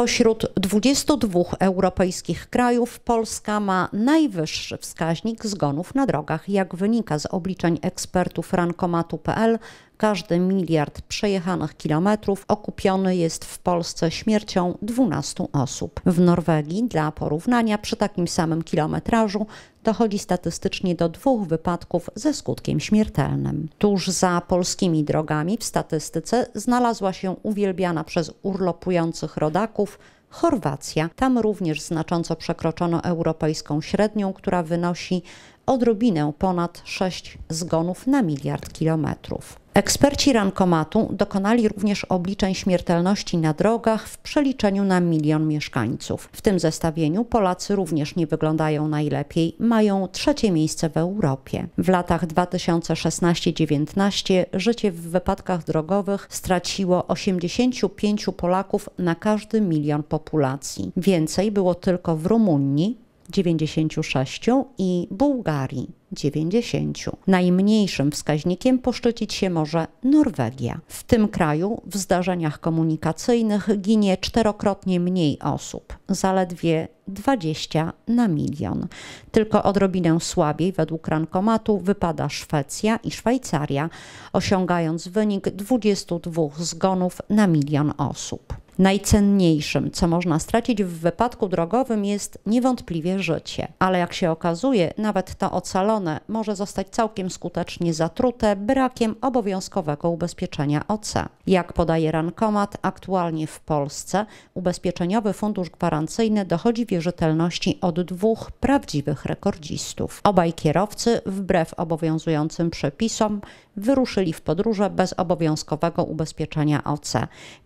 Spośród 22 europejskich krajów Polska ma najwyższy wskaźnik zgonów na drogach. Jak wynika z obliczeń ekspertów rankomatu.pl, każdy miliard przejechanych kilometrów okupiony jest w Polsce śmiercią 12 osób. W Norwegii, dla porównania, przy takim samym kilometrażu dochodzi statystycznie do dwóch wypadków ze skutkiem śmiertelnym. Tuż za polskimi drogami w statystyce znalazła się uwielbiana przez urlopujących rodaków Chorwacja. Tam również znacząco przekroczono europejską średnią, która wynosi odrobinę ponad 6 zgonów na miliard kilometrów. Eksperci rankomatu dokonali również obliczeń śmiertelności na drogach w przeliczeniu na milion mieszkańców. W tym zestawieniu Polacy również nie wyglądają najlepiej, mają trzecie miejsce w Europie. W latach 2016-19 życie w wypadkach drogowych straciło 85 Polaków na każdy milion populacji. Więcej było tylko w Rumunii, 96 i Bułgarii 90. Najmniejszym wskaźnikiem poszczycić się może Norwegia. W tym kraju w zdarzeniach komunikacyjnych ginie czterokrotnie mniej osób, zaledwie 20 na milion. Tylko odrobinę słabiej według rankomatu wypada Szwecja i Szwajcaria, osiągając wynik 22 zgonów na milion osób najcenniejszym, co można stracić w wypadku drogowym, jest niewątpliwie życie. Ale jak się okazuje, nawet to ocalone może zostać całkiem skutecznie zatrute brakiem obowiązkowego ubezpieczenia OC. Jak podaje Rankomat, aktualnie w Polsce Ubezpieczeniowy Fundusz Gwarancyjny dochodzi wierzytelności od dwóch prawdziwych rekordzistów. Obaj kierowcy, wbrew obowiązującym przepisom, wyruszyli w podróże bez obowiązkowego ubezpieczenia OC.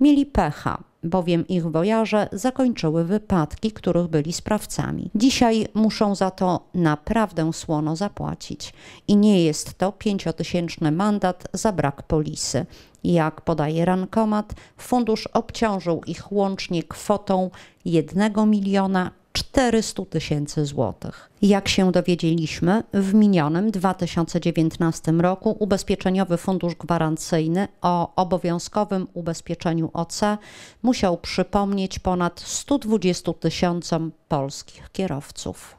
Mieli pecha, bowiem ich wojaże zakończyły wypadki, których byli sprawcami. Dzisiaj muszą za to naprawdę słono zapłacić i nie jest to pięciotysięczny mandat za brak polisy. Jak podaje Rankomat, fundusz obciążył ich łącznie kwotą 1 miliona 400 tysięcy złotych. Jak się dowiedzieliśmy, w minionym 2019 roku Ubezpieczeniowy Fundusz Gwarancyjny o obowiązkowym ubezpieczeniu OC musiał przypomnieć ponad 120 tysiącom polskich kierowców.